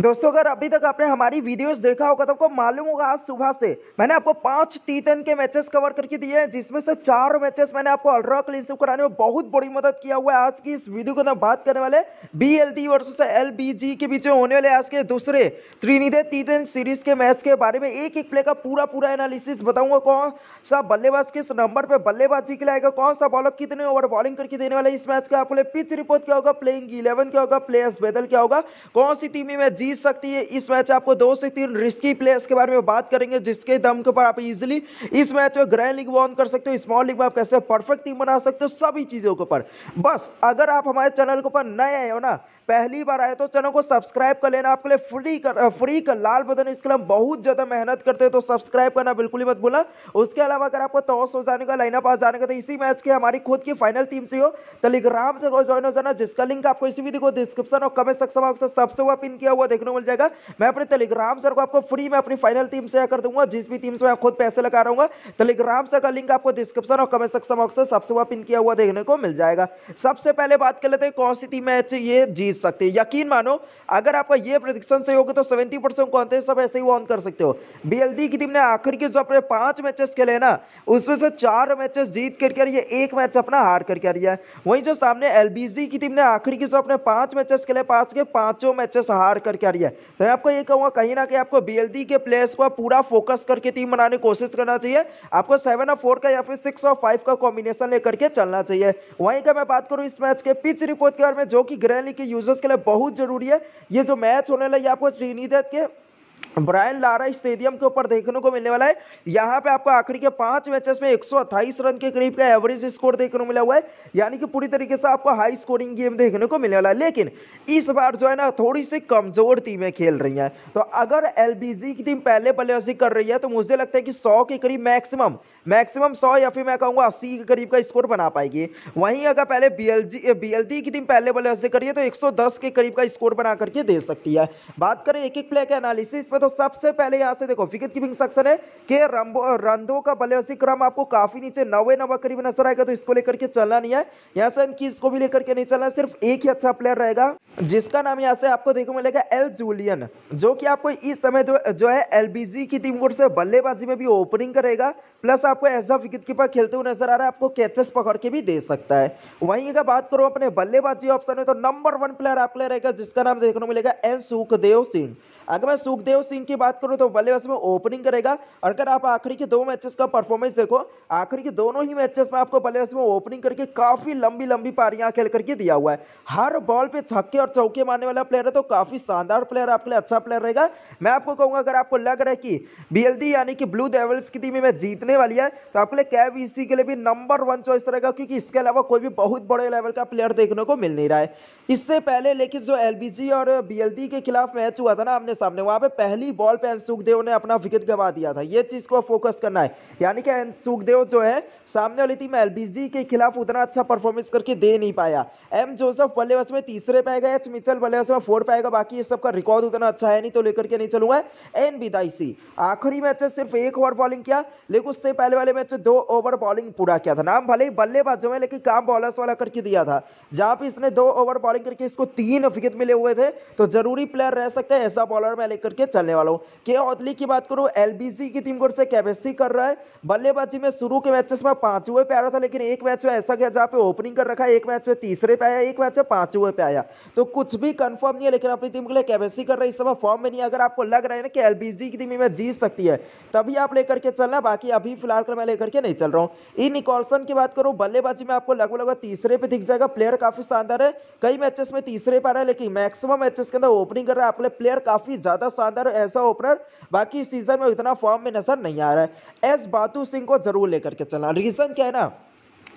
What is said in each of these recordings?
दोस्तों अगर अभी तक आपने हमारी वीडियोस देखा होगा तो आपको मालूम होगा आज सुबह से मैंने आपको पांच टी टेन के मैचेस कवर करके दिए हैं जिसमें से चार मैचेस मैंने आपको क्लीन क्लिनशिप कराने में बहुत बड़ी मदद किया हुआ है आज की इस वीडियो के अंदर बात करने वाले B L D versus L B G के बीच होने वाले आज के दूसरे त्रिनिधे टी टेन सीरीज के मैच के बारे में एक एक प्ले का पूरा पूरा एनालिसिस बताऊंगा कौन सा बल्लेबाज किस नंबर पर बल्लेबाजी लाएगा कौन सा बॉलर कितने ओवर बॉलिंग करके देने वाले इस मैच का आपको पिच रिपोर्ट क्या होगा प्लेइंग इलेवन क्या होगा प्लेयर्स बेदल क्या होगा कौन सी टीम में जीत सकती है इस मैच आपको दो से तीन रिस्की प्लेयर्स के बारे में बात करेंगे जिसके दम के ऊपर आप इजिली इस मैच में ग्रैंड लीग वॉन कर सकते हो स्मॉल लीग में आप कैसे परफेक्ट टीम बना सकते हो सभी चीज़ों के ऊपर बस अगर आप हमारे चैनल के ऊपर नए आए हो ना पहली बार आए तो चैनल को सब्सक्राइब कर लेना आपके लिए फ्री कर फ्री का लाल बदन इसके लिए बहुत ज़्यादा मेहनत करते हैं तो सब्सक्राइब करना बिल्कुल ही मत भूलना उसके अलावा अगर आपको टॉस हो जाने का लाइनअप आ जाने का तो इसी मैच के हमारी खुद की फाइनल टीम से हो तो टेलीग्राम से ज्वाइन हो जाना जिसका लिंक आपको इसी वीडियो को डिस्क्रिप्शन और कमेंट सक्सम बॉक्स सबसे हुआ पिन किया हुआ देखने को मिल जाएगा मैं अपने टेलीग्राम सर को आपको फ्री में अपनी फाइनल टीम से कर दूंगा जिस भी टीम से मैं खुद पैसे लगा रहा हूँ टेलीग्राम सर का लिंक आपको डिस्क्रिप्शन और कमेंट सेक्शन बॉक्स से सबसे वह पिन किया हुआ देखने को मिल जाएगा सबसे पहले बात कर लेते हैं कौन सी टीम मैच ये जीत सकती है यकीन मानो अगर आपका ये प्रदिक्शन सही होगा तो सेवेंटी परसेंट कौन सब ऐसे ही ऑन कर सकते हो बी की टीम ने आखिर के जो अपने पांच मैचेस खेले ना उसमें से चार मैचेस जीत करके आ रही है एक मैच अपना हार करके आ रही है वहीं जो सामने एलबीजी की टीम ने आखिर के जो अपने पांच मैचेस खेले पास के पांचों मैचेस हार करके क्या रही है तो मैं आपको ये कहूँगा कहीं ना कहीं आपको बी के प्लेयर्स को पूरा फोकस करके टीम बनाने की कोशिश करना चाहिए आपको सेवन और फोर का या फिर सिक्स और फाइव का कॉम्बिनेशन लेकर के चलना चाहिए वहीं का मैं बात करूँ इस मैच के पिच रिपोर्ट के बारे में जो कि ग्रैंड के यूजर्स के लिए बहुत जरूरी है ये जो मैच होने लगी आपको श्रीनिधत के ब्रायन लारा स्टेडियम के ऊपर देखने को मिलने वाला है यहाँ पे आपको आखिरी के पांच मैचेस में एक रन के करीब का एवरेज स्कोर देखने को मिला हुआ है यानी कि पूरी तरीके से आपको हाई स्कोरिंग गेम देखने को मिलने वाला है लेकिन इस बार जो है ना थोड़ी सी कमजोर टीमें खेल रही हैं तो अगर एल की टीम पहले बल्लेबाजी कर रही है तो मुझे लगता है कि सौ के करीब मैक्सिमम मैक्सिमम सौ या फिर मैं कहूँगा अस्सी के करीब का स्कोर बना पाएगी वहीं अगर पहले बी एल की टीम पहले बल्लेबाजी करिए तो एक के करीब का स्कोर बना करके दे सकती है बात करें एक एक प्लेयर के एनालिसिस इसमें तो सबसे पहले यहाँ से देखो विकेट कीपिंग सेक्शन है के रंबो रंधो का बल्लेबाजी क्रम आपको काफी नीचे नवे नंबर करीब नजर आएगा तो इसको लेकर के चलना नहीं है यहाँ से इनकी इसको भी लेकर के नहीं चलना सिर्फ एक ही अच्छा प्लेयर रहेगा जिसका नाम यहाँ से आपको देखो मिलेगा एल जूलियन जो कि आपको इस समय जो, है एलबीजी की टीम से बल्लेबाजी में भी ओपनिंग करेगा प्लस आपको एज अ विकेट कीपर खेलते हुए नजर आ रहा है आपको कैचेस पकड़ के भी दे सकता है वहीं अगर बात करो अपने बल्लेबाजी ऑप्शन में तो नंबर वन प्लेयर आपके रहेगा जिसका नाम देखने को मिलेगा एन सुखदेव सिंह अगर मैं सुखदेव बलदेव सिंह की बात करूँ तो बल्लेबाजी में ओपनिंग करेगा और अगर आप आखिरी के दो मैचेस का परफॉर्मेंस देखो आखिरी के दोनों ही मैचेस में आपको बल्लेबाजी में ओपनिंग करके काफ़ी लंबी लंबी पारियाँ खेल करके दिया हुआ है हर बॉल पे छक्के और चौके मारने वाला प्लेयर है तो काफ़ी शानदार प्लेयर आपके लिए अच्छा प्लेयर रहेगा मैं आपको कहूँगा अगर आपको लग रहा है कि बी यानी कि ब्लू डेवल्स की टीम में जीतने वाली है तो आपके लिए कैब इसी e के लिए भी नंबर वन चॉइस रहेगा क्योंकि इसके अलावा कोई भी बहुत बड़े लेवल का प्लेयर देखने को मिल नहीं रहा है इससे पहले लेकिन जो एल और बी के खिलाफ मैच हुआ था ना हमने सामने वहाँ पर पहली बॉल पे सुखदेव ने अपना विकेट गवा दिया था ये चीज को फोकस करना है यानी कि सुखदेव जो है सामने वाली टीम एलबीजी के खिलाफ उतना अच्छा परफॉर्मेंस करके दे नहीं पाया एम जोसफ बल्लेबाज में तीसरे पाएगा एच मिचल बल्लेबाज में फोर पाएगा बाकी ये सबका रिकॉर्ड उतना अच्छा है नहीं तो लेकर के नहीं चलूंगा एन बिदाइसी आखिरी मैच सिर्फ एक ओवर बॉलिंग किया लेकिन उससे पहले वाले मैच दो ओवर बॉलिंग पूरा किया था नाम भले ही बल्लेबाजों में लेकिन काम बॉलर्स वाला करके दिया था जहां पर इसने दो ओवर बॉलिंग करके इसको तीन विकेट मिले हुए थे तो जरूरी प्लेयर रह सकते हैं ऐसा बॉलर में लेकर के चलने वाला हूँ के औदली की बात करूँ एल की टीम को से कैपेसिटी कर रहा है बल्लेबाजी में शुरू के मैचेस में पाँचवें पे आ रहा था लेकिन एक मैच में ऐसा गया जहाँ पे ओपनिंग कर रखा है एक मैच में तीसरे पे आया एक मैच में पाँच हुए पे आया तो कुछ भी कन्फर्म नहीं है लेकिन अपनी टीम के लिए कैपेसिटी कर रहा है इस समय फॉर्म में नहीं अगर आपको लग रहा है ना कि एल की टीम में जीत सकती है तभी आप लेकर के चलना बाकी अभी फिलहाल मैं लेकर के नहीं चल रहा हूँ इन निकॉलसन की बात करूँ बल्लेबाजी में आपको लगभग लगभग तीसरे पे दिख जाएगा प्लेयर काफी शानदार है कई मैचेस में तीसरे पर है लेकिन मैक्सिमम मैचेस के अंदर ओपनिंग कर रहा है आपके प्लेयर काफी ज्यादा शानदार ओपनर ऐसा ओपनर बाकी सीजन में इतना फॉर्म में नजर नहीं आ रहा है एस बातू सिंह को जरूर लेकर के चलना रीजन क्या है ना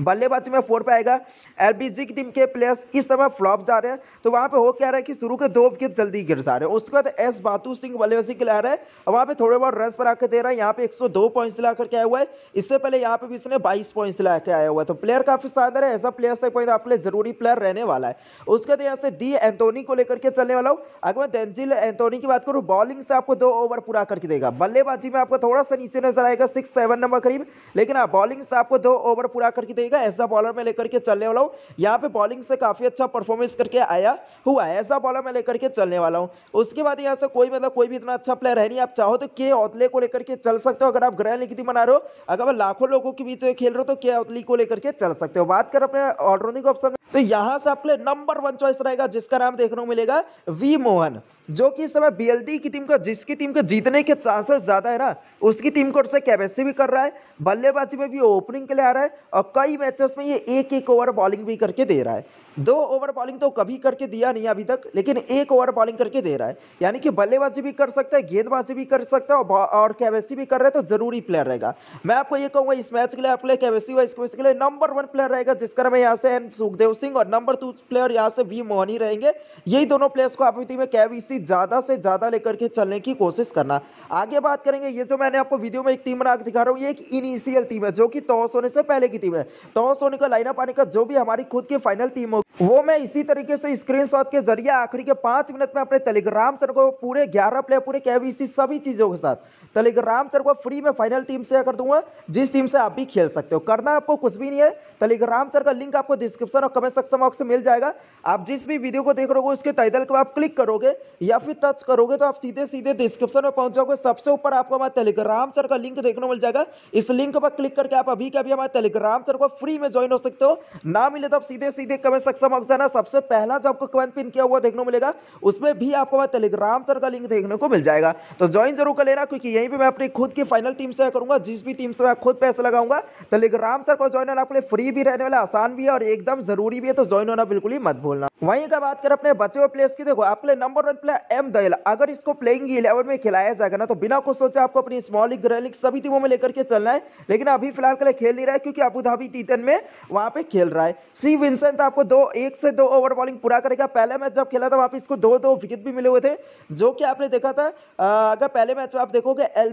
बल्लेबाजी में फोर पे आएगा एलबीजी की टीम के प्लेयर्स इस समय फ्लॉप जा रहे हैं तो वहाँ पे हो क्या रहा है कि शुरू के दो विकेट जल्दी गिर जा रहे हैं उसके बाद एस बातू सिंह बल्लेबाजी के लिए आ रहा है और वहाँ पे थोड़े बहुत रन पर आकर दे रहा है यहाँ पे 102 पॉइंट्स ला करके आया हुआ है इससे पहले यहाँ पे भी इसने बाईस पॉइंट्स ला के आया हुआ है तो प्लेयर काफ़ी शानदार है ऐसा प्लेयर से पॉइंट आपके लिए जरूरी प्लेयर रहने वाला है उसके बाद यहाँ से डी एंटोनी को लेकर के चलने वाला हूँ अगर मैं देंजिल एंटोनी की बात करूँ बॉलिंग से आपको दो ओवर पूरा करके देगा बल्लेबाजी में आपको थोड़ा सा नीचे नजर आएगा सिक्स सेवन नंबर करीब लेकिन बॉलिंग हाँ, से आपको दो ओवर पूरा करके देगा ऐसा बॉलर में लेकर के चलने वाला हूँ यहाँ पे बॉलिंग से काफ़ी अच्छा परफॉर्मेंस करके आया हुआ है ऐसा बॉलर में लेकर के चलने वाला हूँ उसके बाद यहाँ से कोई मतलब कोई भी इतना अच्छा प्लेयर है नहीं आप चाहो तो के औतले को लेकर के चल सकते हो अगर आप ग्रह लिखित बना रहे हो अगर लाखों लोगों के बीच खेल रहे हो तो के औतली को लेकर के चल सकते हो बात कर अपने ऑलराउंडिंग ऑप्शन तो यहां से आपके लिए नंबर वन चॉइस रहेगा जिसका नाम देखने को मिलेगा वी मोहन जो कि इस समय बीएलडी की टीम को जिसकी टीम को जीतने के चांसेस ज्यादा है ना उसकी टीम को से कैपेसिटी भी कर रहा है बल्लेबाजी में भी ओपनिंग के लिए आ रहा है और कई मैचेस में ये एक एक ओवर बॉलिंग भी करके दे रहा है दो ओवर बॉलिंग तो कभी करके दिया नहीं अभी तक लेकिन एक ओवर बॉलिंग करके दे रहा है यानी कि बल्लेबाजी भी कर सकता है गेंदबाजी भी कर सकता है और कैपेसिटी भी कर रहे तो जरूरी प्लेयर रहेगा मैं आपको ये कहूंगा इस मैच के लिए आपके लिए कैपेसिटी वाइज के लिए नंबर वन प्लेयर रहेगा जिसका मैं यहाँ से एन सुखदेव सिंह और नंबर टू प्लेयर यहाँ से वी मोहनी रहेंगे यही दोनों प्लेयर्स को आपूर्ति में केवीसी ज़्यादा से ज़्यादा लेकर के चलने की कोशिश करना आगे बात करेंगे ये जो मैंने आपको वीडियो में एक टीम बना दिखा रहा हूँ ये एक इनिशियल टीम है जो कि टॉस होने से पहले की टीम है टॉस होने का लाइनअप आने का जो भी हमारी खुद की फाइनल टीम हो वो मैं इसी तरीके से स्क्रीन के जरिए आखिरी के पांच मिनट में अपने टेलीग्राम सर को पूरे ग्यारह प्लेयर पूरे केवीसी सभी चीजों के साथ टेलीग्राम सर को फ्री में फाइनल टीम से कर दूंगा जिस टीम से आप भी खेल सकते हो करना आपको कुछ भी नहीं है टेलीग्राम सर का लिंक आपको डिस्क्रिप्शन और कमेंट सक्षम ऑप्शन तो मिल जाएगा आप जिस भी वीडियो को देख रहे हो उसके टाइटल को आप क्लिक करोगे या फिर टच करोगे तो आप सीधे सीधे डिस्क्रिप्शन में पहुंच जाओगे सबसे ऊपर आपको हमारे टेलीग्राम सर का लिंक देखने मिल जाएगा इस लिंक पर क्लिक करके आप अभी के अभी हमारे टेलीग्राम सर को फ्री में ज्वाइन हो सकते हो ना मिले तो आप सीधे सीधे कमेंट सक्षम ऑप्शन है सबसे पहला जो आपको कमेंट पिन किया हुआ देखने मिलेगा उसमें भी आपको हमारे टेलीग्राम सर का लिंक देखने को मिल जाएगा तो ज्वाइन जरूर कर लेना क्योंकि यहीं पर मैं अपनी खुद की फाइनल टीम से करूंगा जिस भी टीम से मैं खुद पैसे लगाऊंगा टेलीग्राम सर को ज्वाइन आपके लिए फ्री भी रहने वाला आसान भी है और एकदम जरूरी भी है तो ज्वाइन होना बिल्कुल ही मत भूलना वहीं का बात कर अपने बचे हुए प्लेयर्स की देखो आपके number one player M Dayal अगर इसको प्लेइंग इलेवन में खिलाया जाएगा ना तो बिना कुछ सोचे आपको अपनी स्मॉल लीग ग्रह लीग सभी टीमों में लेकर के चलना है लेकिन अभी फिलहाल के लिए खेल नहीं रहा है क्योंकि अबूधाबी धाबी टीटन में वहाँ पे खेल रहा है सी विंसेंट आपको दो एक से दो ओवर बॉलिंग पूरा करेगा पहले मैच जब खेला था वहाँ पर इसको दो दो विकेट भी मिले हुए थे जो कि आपने देखा था अगर पहले मैच में आप देखोगे एल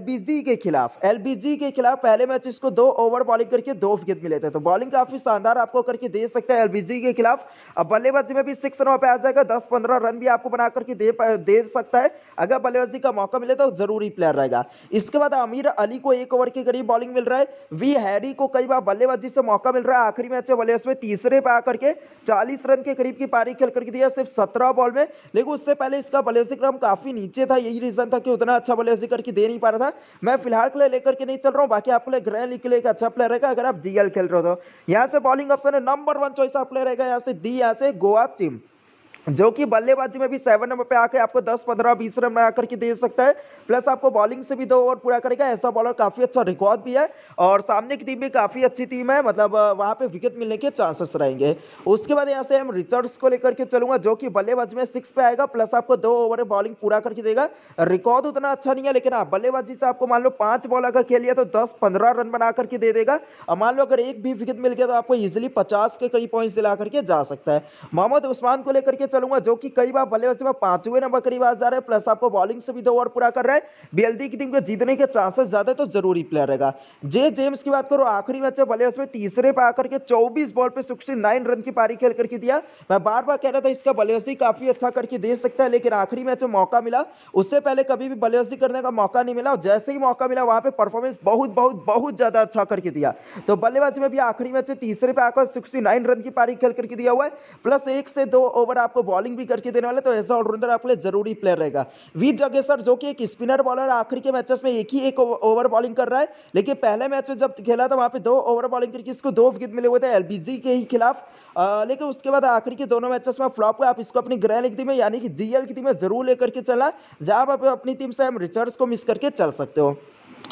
के खिलाफ एल के खिलाफ पहले मैच इसको दो ओवर बॉलिंग करके दो विकेट मिले थे तो बॉलिंग काफी शानदार आपको करके दे सकता है एल जी के खिलाफ अब बल्लेबाजी में भी सिक्स रनों पे आ जाएगा दस पंद्रह रन भी आपको बना करके दे दे सकता है अगर बल्लेबाजी का मौका मिले तो जरूरी प्लेयर रहेगा इसके बाद अमीर अली को एक ओवर के करीब बॉलिंग मिल रहा है वी हैरी को कई बार बल्लेबाजी से मौका मिल रहा है आखिरी मैच में बल्लेबाज में तीसरे पे आकर के चालीस रन के करीब की पारी खेल करके दिया सिर्फ सत्रह बॉल में लेकिन उससे पहले इसका बल्लेबाजी क्रम काफी नीचे था यही रीजन था कि उतना अच्छा बल्लेबाजी करके दे नहीं पा रहा था मैं फिलहाल के लिए लेकर के नहीं चल रहा हूँ बाकी आपके लिए ग्रहण के लिए अच्छा प्लेयर रहेगा अगर आप जीएल खेल रहे हो तो यहाँ से बॉलिंग ऑप्शन है नंबर वन चॉइस आप জায়গায় আছে দি আছে গোয়া চিম जो कि बल्लेबाजी में भी सेवन नंबर पे आकर आपको दस पंद्रह बीस रन में आकर के दे सकता है प्लस आपको बॉलिंग से भी दो ओवर पूरा करेगा ऐसा बॉलर काफ़ी अच्छा रिकॉर्ड भी है और सामने की टीम भी काफ़ी अच्छी टीम है मतलब वहाँ पे विकेट मिलने के चांसेस रहेंगे उसके बाद यहाँ से हम रिचर्ड्स को लेकर के चलूंगा जो कि बल्लेबाजी में सिक्स पे आएगा प्लस आपको दो ओवर बॉलिंग पूरा करके देगा रिकॉर्ड उतना अच्छा नहीं है लेकिन आप हाँ, बल्लेबाजी से आपको मान लो पाँच बॉल अगर खेलिए तो दस पंद्रह रन बना करके दे देगा और मान लो अगर एक भी विकेट मिल गया तो आपको ईजिली पचास के करीब पॉइंट्स दिला करके जा सकता है मोहम्मद उस्मान को लेकर के चलूंगा जो कि कई बार बल्लेबाजी में पांचवें नंबर करीब आ जा रहे हैं प्लस आपको बॉलिंग से भी दो ओवर पूरा कर रहा है बीएलडी की टीम के जीतने के चांसेस ज्यादा तो जरूरी प्लेयर रहेगा जे जेम्स की बात करो आखिरी मैच में बल्लेबाज में तीसरे पे आकर के चौबीस बॉल पर सिक्सटी रन की पारी खेल करके दिया मैं बार बार कह रहा था इसका बल्लेबाजी काफी अच्छा करके दे सकता है लेकिन आखिरी मैच में मौका मिला उससे पहले कभी भी बल्लेबाजी करने का मौका नहीं मिला जैसे ही मौका मिला वहां परफॉर्मेंस बहुत बहुत बहुत ज्यादा अच्छा करके दिया तो बल्लेबाजी में भी आखिरी मैच तीसरे पे आकर सिक्सटी रन की पारी खेल करके दिया हुआ है प्लस एक से दो ओवर आपको आपको बॉलिंग भी करके देने वाला तो ऐसा ऑलराउंडर आपके लिए जरूरी प्लेयर रहेगा वीर जगेसर जो कि एक स्पिनर बॉलर आखिरी के मैचेस में एक ही एक ओवर बॉलिंग कर रहा है लेकिन पहले मैच में जब खेला था वहाँ पे दो ओवर बॉलिंग करके इसको दो विकेट मिले हुए थे एल के ही खिलाफ लेकिन उसके बाद आखिरी के दोनों मैचेस में फ्लॉप हुआ आप इसको अपनी ग्रह लिख टीम में यानी कि जीएल की टीम में जरूर लेकर के चला जहाँ आप अपनी टीम से हम रिचर्स को मिस करके चल सकते हो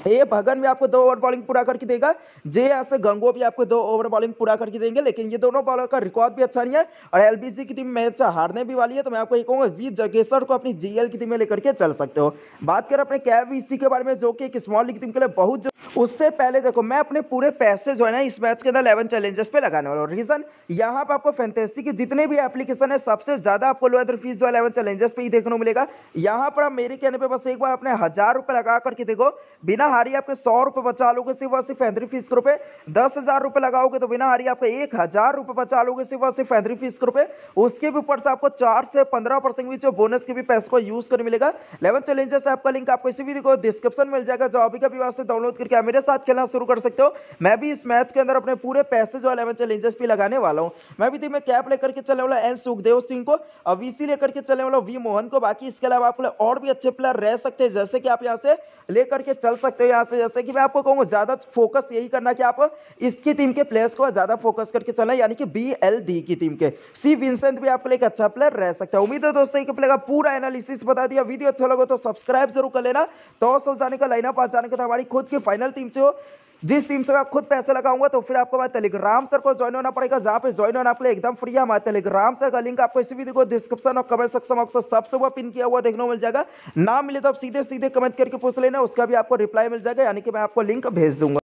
ए भगन भी आपको दो ओवर बॉलिंग पूरा करके देगा जे एस गंगो भी आपको दो ओवर बॉलिंग पूरा करके देंगे लेकिन ये दोनों बॉलर का रिकॉर्ड भी अच्छा नहीं है और एलबीसी की टीम मैच हारने भी वाली है तो मैं आपको ये कहूँगा वी जगेश्वर को अपनी जीएल की टीम में लेकर के चल सकते हो बात करें अपने कैवीसी के बारे में जो कि एक स्मॉल लीग टीम के लिए बहुत उससे पहले देखो मैं अपने पूरे पैसे जो है ना इस मैच के अंदर इलेवन चैलेंजेस पे लगाने वाला हूँ रीजन यहाँ पर आपको फैंटेसी की जितने भी एप्लीकेशन है सबसे ज्यादा आपको लोअर फीस जो है इलेवन चैलेंजेस पे ही देखने को मिलेगा यहाँ पर आप मेरे कहने पर बस एक बार अपने हजार रुपये लगा करके देखो बिना हारी आपके सौ रुपये बचा लोगे सिर्फ और सिर्फ एंट्री फीस के रुपये दस हज़ार रुपये लगाओगे तो बिना हारी आपके एक हज़ार रुपये बचा लोगे सिर्फ और सिर्फ एंट्री फीस के रुपये उसके भी ऊपर से आपको चार से पंद्रह परसेंट भी जो बोनस के भी पैसे को यूज़ कर मिलेगा लेवन चैलेंजेस आपका लिंक आपको इसी वीडियो को डिस्क्रिप्शन मिल जाएगा जो अभी का भी वास्ते डाउनलोड करके मेरे साथ खेलना शुरू कर सकते हो मैं भी इस मैच के अंदर अपने पूरे पैसे जो इलेवन चैलेंजेस भी लगाने वाला हूँ मैं भी मैं कैप लेकर के चलने वाला एन सुखदेव सिंह को और इसी लेकर के चलने वाला वी मोहन को बाकी इसके अलावा आपको और भी अच्छे प्लेयर रह सकते हैं जैसे कि आप यहाँ से लेकर के चल सकते हो यहाँ से जैसे कि मैं आपको कहूँगा ज़्यादा फोकस यही करना कि आप इसकी टीम के प्लेयर्स को ज़्यादा फोकस करके चलना यानी कि बी एल डी की टीम के सी विंसेंट भी आपके लिए एक अच्छा प्लेयर रह सकता है उम्मीद है दोस्तों एक प्लेयर का पूरा एनालिसिस बता दिया वीडियो अच्छा लगा तो सब्सक्राइब जरूर कर लेना तो सोच जाने का लाइना पास जाने का हमारी खुद की फाइनल टीम से हो जिस टीम से मैं खुद पैसे लगाऊंगा तो फिर आपको हमारे टेलीग्राम सर को ज्वाइन होना पड़ेगा जहां पे ज्वाइन होना आपके एकदम फ्री है हमारे टेलीग्राम सर का लिंक आपको इसी वीडियो को डिस्क्रिप्शन और कमेंट सेक्शन बॉक्स सबसे वो पिन किया हुआ देखने को मिल जाएगा ना मिले तो आप सीधे सीधे कमेंट करके पूछ लेना उसका भी आपको रिप्लाई मिल जाएगा यानी कि मैं आपको लिंक भेज दूंगा